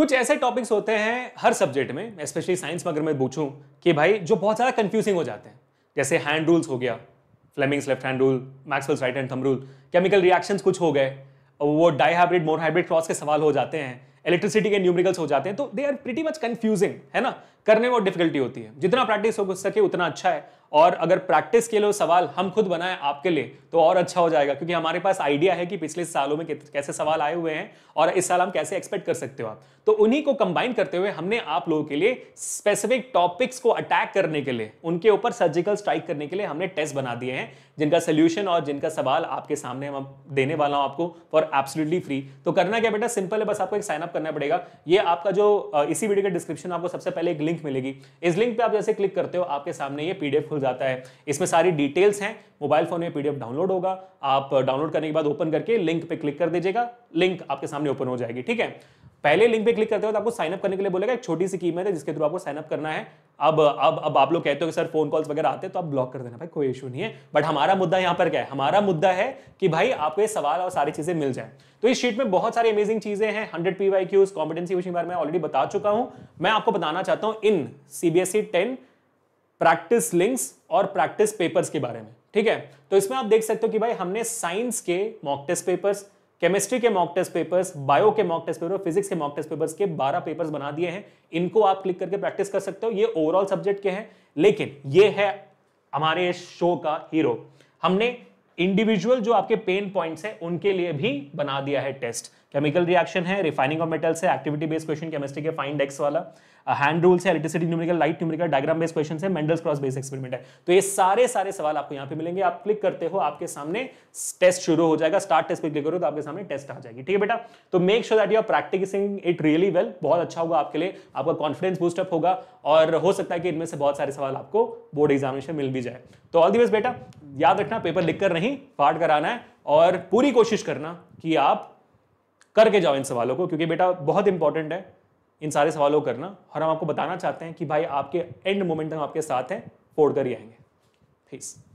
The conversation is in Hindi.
कुछ ऐसे टॉपिक्स होते हैं हर सब्जेक्ट में स्पेशली साइंस में अगर मैं पूछूं कि भाई जो बहुत ज़्यादा कन्फ्यूजिंग हो जाते हैं जैसे हैंड रूल्स हो गया Fleming's left hand rule Maxwell's right hand thumb rule chemical reactions कुछ हो गए वो dihybrid monohybrid cross के सवाल हो जाते हैं इलेक्ट्रिसिटी के न्यूमेरिकल्स हो जाते हैं तो they are pretty much confusing है ना करने में बहुत डिफिकल्टी होती है जितना प्रैक्टिस हो सके उतना अच्छा है और अगर प्रैक्टिस के लिए सवाल हम खुद बनाए आपके लिए तो और अच्छा हो जाएगा क्योंकि हमारे पास आइडिया है कि पिछले सालों में कैसे सवाल आए हुए हैं और इस साल हम कैसे एक्सपेक्ट कर सकते हो आप तो उन्हीं को कंबाइन करते हुए हमने आप लोगों के लिए स्पेसिफिक टॉपिक्स को अटैक करने के लिए उनके ऊपर सर्जिकल स्ट्राइक करने के लिए हमने टेस्ट बना दिए हैं जिनका सोल्यूशन और जिनका सवाल आपके सामने हम देने वाला हूँ आपको फॉर एब्सोल्युटली फ्री तो करना क्या बेटा सिंपल है बस आपको एक साइन अप करना पड़ेगा ये आपका जो इसी वीडियो के डिस्क्रिप्शन में आपको सबसे पहले एक लिंक मिलेगी इस लिंक पर आप जैसे क्लिक करते हो आपके सामने ये पीडीएफ हो जाता है इसमें सारी डिटेल्स हैं मोबाइल फ़ोन में पीडीएफ डाउनलोड होगा आप डाउनलोड करने के बाद ओपन करके लिंक पे क्लिक कर दीजिएगा लिंक आपके सामने ओपन हो जाएगी ठीक है पहले लिंक पे क्लिक करते हो तो आपको साइनअप करने के लिए बोलेगा एक छोटी सी कीमत है जिसके थ्रू आपको साइनअप करना है अब अब अब आप लोग कहते हो कि सर फोन कॉल्स वगैरह आते हैं तो आप ब्लॉक कर देना भाई कोई इशू नहीं है बट हमारा मुद्दा यहाँ पर क्या है हमारा मुद्दा है कि भाई आपको ये सवाल और सारी चीजें मिल जाए तो इस शीट में बहुत सारी अमेजिंग चीजें हैं hundred P Y Qs competency बारे में ऑलरेडी बता चुका हूं मैं आपको बताना चाहता हूं इन सीबीएसई टेन प्रैक्टिस लिंक्स और प्रैक्टिस पेपर्स के बारे में ठीक है तो इसमें आप देख सकते हो कि भाई हमने साइंस के मॉक टेस्ट पेपर्स केमिस्ट्री के मॉक टेस्ट पेपर्स बायो के मॉक टेस्ट पेपर फिजिक्स के मॉक टेस्ट पेपर्स के 12 पेपर्स बना दिए हैं इनको आप क्लिक करके प्रैक्टिस कर सकते हो ये ओवरऑल सब्जेक्ट के हैं लेकिन ये है हमारे शो का हीरो हमने इंडिविजुअल जो आपके पेन पॉइंट्स हैं उनके लिए भी बना दिया है टेस्ट केमिकल रिएक्शन है रिफाइनिंग ऑफ मेटल्स है एक्टिविटी बेस्ड क्वेश्चन केमिस्ट्री के फाइंड एक्स वाला हैंड रूल्स है electricity numerical light numerical diagram based question है मेंडल्स क्रॉस बेस्ड एक्सपेरिमेंट है तो ये सारे सारे सवाल आपको यहाँ पे मिलेंगे आप क्लिक करते हो आपके सामने टेस्ट शुरू हो जाएगा स्टार्ट टेस्ट पर क्लिक करो तो आपके सामने टेस्ट आ जाएगी ठीक है बेटा तो make sure that you are practising it really well बहुत अच्छा होगा आपके लिए आपका कॉन्फिडेंस बूस्टअप होगा और हो सकता है कि इनमें से बहुत सारे सवाल आपको बोर्ड एग्जामिनेशन मिल भी जाए तो ऑल दी बेस्ट बेटा याद रखना पेपर लिखकर नहीं पाठ कराना है और पूरी कोशिश करना कि आप करके जाओ इन सवालों को क्योंकि बेटा बहुत इंपॉर्टेंट है इन सारे सवालों को करना और हम आपको बताना चाहते हैं कि भाई आपके एंड मोमेंट हम आपके साथ हैं फोड़ कर ही आएंगे प्लीज़